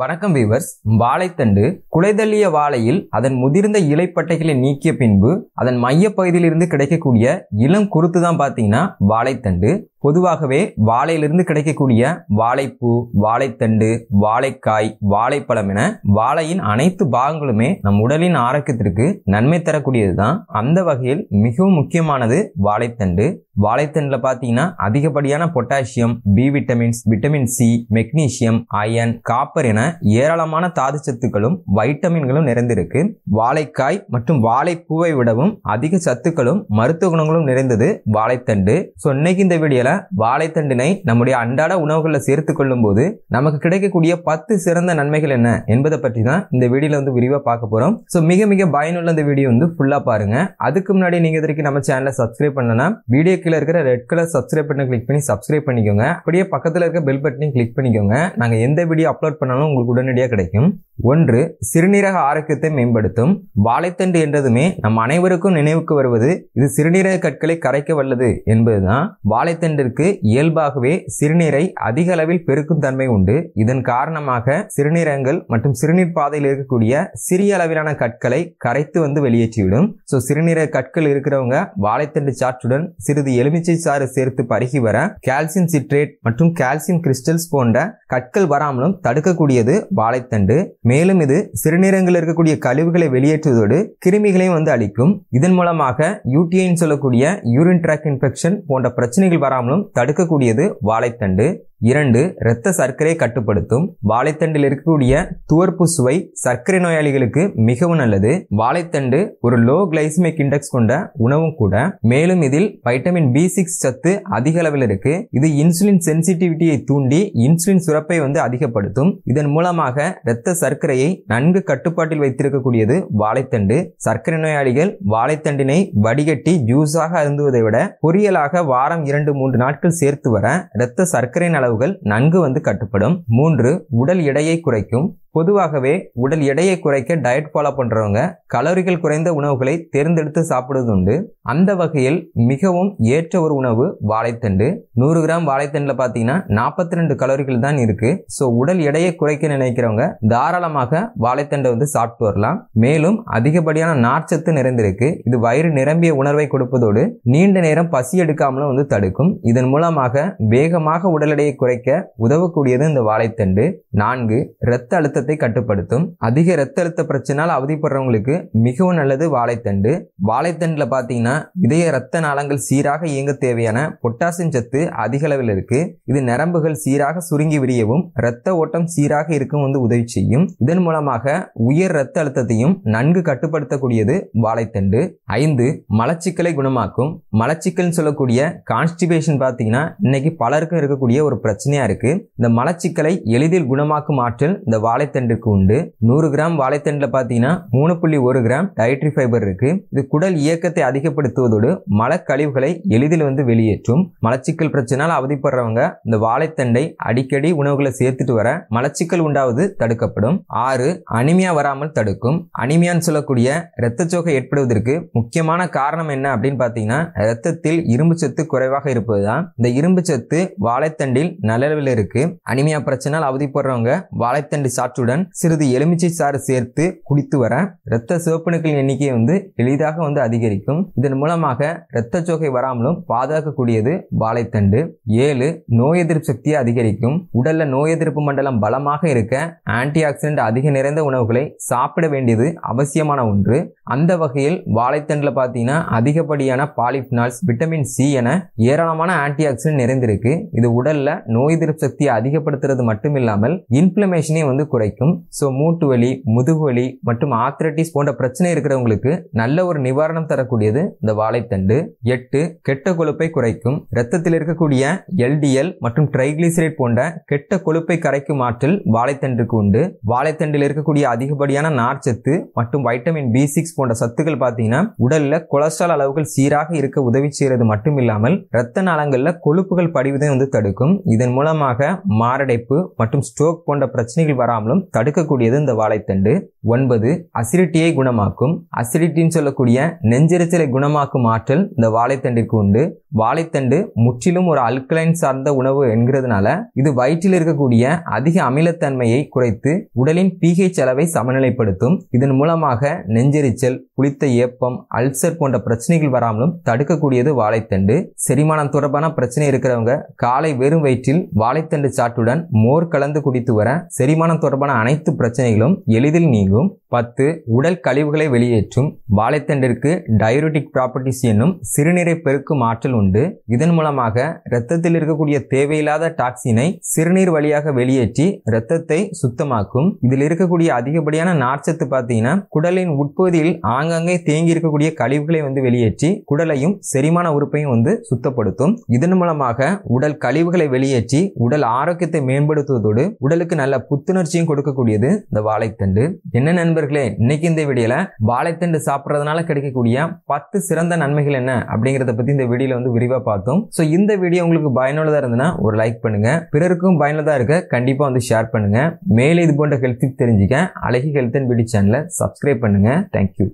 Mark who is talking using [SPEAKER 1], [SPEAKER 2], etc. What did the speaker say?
[SPEAKER 1] வணக்கம் வீவர்ஸ் வாழைத்தண்டு குலைதள்ளிய வாழையில் அதன் முதிர்ந்த இலைப்பட்டைகளை நீக்கிய பின்பு அதன் மைய பகுதியிலிருந்து கிடைக்கக்கூடிய இளம் குருத்து தான் பார்த்தீங்கன்னா வாழைத்தண்டு பொதுவாகவே வாழையிலிருந்து கிடைக்கக்கூடிய வாழைப்பூ வாழைத்தண்டு வாழைக்காய் வாழைப்பழம் என வாழையின் அனைத்து பாகங்களுமே நம் உடலின் ஆரோக்கியத்திற்கு நன்மை தரக்கூடியது தான் அந்த வகையில் மிகவும் முக்கியமானது வாழைத்தண்டு வாழைத்தண்டில் பார்த்தீங்கன்னா அதிகப்படியான potassium B vitamins vitamin C magnesium iron copper என ஏராளமான தாது சத்துக்களும் வைட்டமின்களும் நிறைந்திருக்கு வாழைக்காய் மற்றும் வாழைப்பூவை விடவும் அதிக சத்துக்களும் மருத்துவ குணங்களும் நிறைந்தது வாழைத்தண்டு ஸோ இன்னைக்கு இந்த வீடியோல அளவில் வாழைத்தண்டினை நம்முடைய அன்றாட உணவுகளில் சேர்த்து கொள்ளும் போது நமக்கு கிடைக்கக்கூடிய பத்து சிறந்த நன்மைகள் என்ன என்பதை பற்றி தான் இந்த வீடியோவில் வந்து விரிவாக பார்க்க போகிறோம் ஸோ மிக மிக பயனுள்ள இந்த வீடியோ வந்து ஃபுல்லாக பாருங்க அதுக்கு முன்னாடி நீங்கள் இதற்கு நம்ம சேனலை சப்ஸ்கிரைப் பண்ணலன்னா வீடியோ கீழே இருக்கிற ரெட் கலர் சப்ஸ்கிரைப் பண்ண கிளிக் பண்ணி சப்ஸ்கிரைப் பண்ணிக்கோங்க அப்படியே பக்கத்தில் இருக்க பெல் பட்டனையும் கிளிக் பண்ணிக்கோங்க நாங்கள் எந்த வீடியோ அப்லோட் பண்ணாலும் உங்களுக்கு உடனடியாக கிடைக்கும் ஒன்று சிறுநீரக ஆரோக்கியத்தை மேம்படுத்தும் வாழைத்தண்டு என்றதுமே நம் அனைவருக்கும் நினைவுக்கு வருவது இது சிறுநீரக கற்களை கரைக்க வல்லது என்பதுதான் வாழைத்தண்டு மானிடருக்கு இயல்பாகவே சிறுநீரை அதிக அளவில் பெருக்கும் தன்மை உண்டு இதன் காரணமாக சிறுநீரங்கள் மற்றும் சிறுநீர் பாதையில் இருக்கக்கூடிய சிறிய அளவிலான கற்களை கரைத்து வந்து வெளியேற்றிவிடும் ஸோ சிறுநீர கற்கள் இருக்கிறவங்க வாழைத்தண்டு சாற்றுடன் சிறிது எலுமிச்சை சாறு சேர்த்து பருகி வர கால்சியம் சிட்ரேட் மற்றும் கால்சியம் கிறிஸ்டல்ஸ் போன்ற கற்கள் வராமலும் தடுக்கக்கூடியது வாழைத்தண்டு மேலும் இது சிறுநீரங்கள் இருக்கக்கூடிய கழிவுகளை வெளியேற்றுவதோடு கிருமிகளையும் வந்து அளிக்கும் இதன் மூலமாக யூடிஐன்னு சொல்லக்கூடிய யூரின் ட்ராக் இன்ஃபெக்ஷன் போன்ற பிரச்சனைகள் வராமலும் காரணம் தடுக்கக்கூடியது வாழைத்தண்டு இரண்டு இரத்த சர்க்கரையை கட்டுப்படுத்தும் வாழைத்தண்டில் இருக்கக்கூடிய துவர்ப்பு சுவை சர்க்கரை நோயாளிகளுக்கு மிகவும் நல்லது வாழைத்தண்டு ஒரு லோ கிளைசிமிக் இண்டெக்ஸ் கொண்ட உணவும் கூட மேலும் இதில் வைட்டமின் பி சிக்ஸ் சத்து அதிக அளவில் இருக்கு இது இன்சுலின் சென்சிட்டிவிட்டியை தூண்டி இன்சுலின் சுரப்பை வந்து அதிகப்படுத்தும் இதன் மூலமாக இரத்த சர்க்கரையை நன்கு கட்டுப்பாட்டில் வைத்திருக்கக்கூடியது வாழைத்தண்டு சர்க்கரை நோயாளிகள் வாழைத்தண்டினை வடிகட்டி ஜூஸாக அருந்துவதை விட பொரியலாக வாரம் இரண்டு மூன்று நாட்கள் சேர்த்து வர இரத்த சர்க்கரையின் அளவுகள் நன்கு வந்து கட்டுப்படும் மூன்று உடல் எடையை குறைக்கும் பொதுவாகவே உடல் எடையை குறைக்க டயட் ஃபாலோ பண்ணுறவங்க கலோரிகள் குறைந்த உணவுகளை தேர்ந்தெடுத்து சாப்பிடுவது உண்டு அந்த வகையில் மிகவும் ஏற்ற ஒரு உணவு வாழைத்தண்டு நூறு கிராம் வாழைத்தண்டில் பார்த்தீங்கன்னா நாற்பத்தி ரெண்டு கலோரிகள் தான் இருக்குது ஸோ உடல் எடையை குறைக்க நினைக்கிறவங்க தாராளமாக வாழைத்தண்டை வந்து சாப்பிட்டு வரலாம் மேலும் அதிகப்படியான நார்ச்சத்து நிறைந்திருக்கு இது வயிறு நிரம்பிய உணர்வை கொடுப்பதோடு நீண்ட நேரம் பசி எடுக்காமலும் வந்து தடுக்கும் இதன் மூலமாக வேகமாக உடல் எடையை குறைக்க உதவக்கூடியது இந்த வாழைத்தண்டு நான்கு இரத்த அழுத்த அழுத்தத்தை கட்டுப்படுத்தும் அதிக ரத்த அழுத்த பிரச்சனால் அவதிப்படுறவங்களுக்கு மிகவும் நல்லது வாழைத்தண்டு வாழைத்தண்டில் பார்த்தீங்கன்னா இதய ரத்த நாளங்கள் சீராக இயங்க தேவையான பொட்டாசியம் சத்து அதிக அளவில் இருக்கு இது நரம்புகள் சீராக சுருங்கி விரியவும் இரத்த ஓட்டம் சீராக இருக்கும் வந்து உதவி செய்யும் இதன் மூலமாக உயர் இரத்த அழுத்தத்தையும் நன்கு கட்டுப்படுத்தக்கூடியது வாழைத்தண்டு ஐந்து மலச்சிக்கலை குணமாக்கும் மலச்சிக்கல்னு சொல்லக்கூடிய கான்ஸ்டிபேஷன் பார்த்தீங்கன்னா இன்னைக்கு பலருக்கும் இருக்கக்கூடிய ஒரு பிரச்சனையா இருக்கு இந்த மலச்சிக்கலை எளிதில் குணமாக்கும் ஆற்றல் இந்த வாழை வாழைத்தண்டுக்கு உண்டு நூறு கிராம் வாழைத்தண்டில் பார்த்தீங்கன்னா மூணு புள்ளி ஒரு கிராம் டயட்ரி ஃபைபர் இருக்கு இது குடல் இயக்கத்தை அதிகப்படுத்துவதோடு மலக்கழிவுகளை எளிதில் வந்து வெளியேற்றும் மலச்சிக்கல் பிரச்சனால் அவதிப்படுறவங்க இந்த வாழைத்தண்டை அடிக்கடி உணவுகளை சேர்த்துட்டு வர மலச்சிக்கல் உண்டாவது தடுக்கப்படும் ஆறு அனிமியா வராமல் தடுக்கும் அனிமியான்னு சொல்லக்கூடிய இரத்தச்சோகை ஏற்படுவதற்கு முக்கியமான காரணம் என்ன அப்படின்னு பார்த்தீங்கன்னா இரத்தத்தில் இரும்பு சத்து குறைவாக இருப்பதுதான் இந்த இரும்பு சத்து வாழைத்தண்டில் நல்லளவில் இருக்கு அனிமியா பிரச்சனால் அவதிப்படுறவங்க வாழைத்தண்டு சாற்று சாற்றுடன் சிறிது எலுமிச்சை சாறு சேர்த்து குடித்து வர இரத்த சிவப்பணுக்களின் எண்ணிக்கை வந்து எளிதாக வந்து அதிகரிக்கும் இதன் மூலமாக இரத்த சோகை வராமலும் பாதுகாக்கக்கூடியது வாழைத்தண்டு ஏழு நோய் எதிர்ப்பு சக்தியை அதிகரிக்கும் உடல்ல நோய் எதிர்ப்பு மண்டலம் பலமாக இருக்க ஆன்டி ஆக்சிடென்ட் அதிக நிறைந்த உணவுகளை சாப்பிட வேண்டியது அவசியமான ஒன்று அந்த வகையில் வாழைத்தண்டுல பார்த்தீங்கன்னா அதிகப்படியான பாலிஃபினால்ஸ் விட்டமின் சி என ஏராளமான ஆன்டி ஆக்சிடென்ட் நிறைந்திருக்கு இது உடல்ல நோய் எதிர்ப்பு சக்தியை அதிகப்படுத்துறது மட்டும் இல்லாமல் இன்ஃபிளமேஷனை வந்து குறைக்கும் கிடைக்கும் ஸோ மூட்டு வலி முதுகு வலி மற்றும் ஆத்ரட்டிஸ் போன்ற பிரச்சனை இருக்கிறவங்களுக்கு நல்ல ஒரு நிவாரணம் தரக்கூடியது இந்த வாழைத்தண்டு எட்டு கெட்ட கொழுப்பை குறைக்கும் ரத்தத்தில் இருக்கக்கூடிய எல்டிஎல் மற்றும் ட்ரைக்ளிசரைட் போன்ற கெட்ட கொழுப்பை கரைக்கும் ஆற்றல் வாழைத்தண்டுக்கு உண்டு வாழைத்தண்டில் இருக்கக்கூடிய அதிகப்படியான நார்ச்சத்து மற்றும் வைட்டமின் பி சிக்ஸ் போன்ற சத்துக்கள் பார்த்தீங்கன்னா உடல்ல கொலஸ்ட்ரால் அளவுகள் சீராக இருக்க உதவி செய்கிறது மட்டும் இல்லாமல் இரத்த நாளங்களில் கொழுப்புகள் படிவதை வந்து தடுக்கும் இதன் மூலமாக மாரடைப்பு மற்றும் ஸ்ட்ரோக் போன்ற பிரச்சனைகள் வராமலும் மூலம் தடுக்கக்கூடியது இந்த வாழைத்தண்டு ஒன்பது அசிடிட்டியை குணமாக்கும் அசிடிட்டின்னு சொல்லக்கூடிய நெஞ்சரிச்சலை குணமாக்கும் ஆற்றல் இந்த வாழைத்தண்டிற்கு உண்டு வாழைத்தண்டு முற்றிலும் ஒரு அல்கலைன் சார்ந்த உணவு என்கிறதுனால இது வயிற்றில் இருக்கக்கூடிய அதிக அமிலத்தன்மையை குறைத்து உடலின் பிஹெச் அளவை சமநிலைப்படுத்தும் இதன் மூலமாக நெஞ்செரிச்சல் குளித்த ஏப்பம் அல்சர் போன்ற பிரச்சனைகள் வராமலும் தடுக்கக்கூடியது வாழைத்தண்டு செரிமானம் தொடர்பான பிரச்சனை இருக்கிறவங்க காலை வெறும் வயிற்றில் வாழைத்தண்டு சாட்டுடன் மோர் கலந்து குடித்து வர செரிமானம் தொடர்பான தொடர்பான அனைத்து பிரச்சனைகளும் எளிதில் நீங்கும் பத்து உடல் கழிவுகளை வெளியேற்றும் வாழைத்தண்டிற்கு டயரிட்டிக் ப்ராப்பர்ட்டிஸ் என்னும் சிறுநீரை பெருக்கும் ஆற்றல் உண்டு இதன் மூலமாக இரத்தத்தில் இருக்கக்கூடிய தேவையில்லாத டாக்ஸினை சிறுநீர் வழியாக வெளியேற்றி இரத்தத்தை சுத்தமாக்கும் இதில் இருக்கக்கூடிய அதிகப்படியான நார்ச்சத்து பார்த்தீங்கன்னா குடலின் உட்பகுதியில் ஆங்காங்கே தேங்கி இருக்கக்கூடிய கழிவுகளை வந்து வெளியேற்றி குடலையும் செரிமான உறுப்பையும் வந்து சுத்தப்படுத்தும் இதன் மூலமாக உடல் கழிவுகளை வெளியேற்றி உடல் ஆரோக்கியத்தை மேம்படுத்துவதோடு உடலுக்கு நல்ல புத்துணர்ச்சியும் கொடுக்கும் கொடுக்கக்கூடியது இந்த வாழைத்தண்டு என்ன நண்பர்களே இன்னைக்கு இந்த வீடியோல வாழைத்தண்டு சாப்பிட்றதுனால கிடைக்கக்கூடிய பத்து சிறந்த நன்மைகள் என்ன அப்படிங்கிறத பத்தி இந்த வீடியோல வந்து விரிவா பார்த்தோம் ஸோ இந்த வீடியோ உங்களுக்கு பயனுள்ளதா இருந்ததுன்னா ஒரு லைக் பண்ணுங்க பிறருக்கும் பயனுள்ளதா இருக்க கண்டிப்பா வந்து ஷேர் பண்ணுங்க மேலே இது போன்ற ஹெல்த் தெரிஞ்சுக்க அழகி ஹெல்த் அண்ட் பியூட்டி சேனலை சப்ஸ்கிரைப் பண்ணுங்க தேங்க்யூ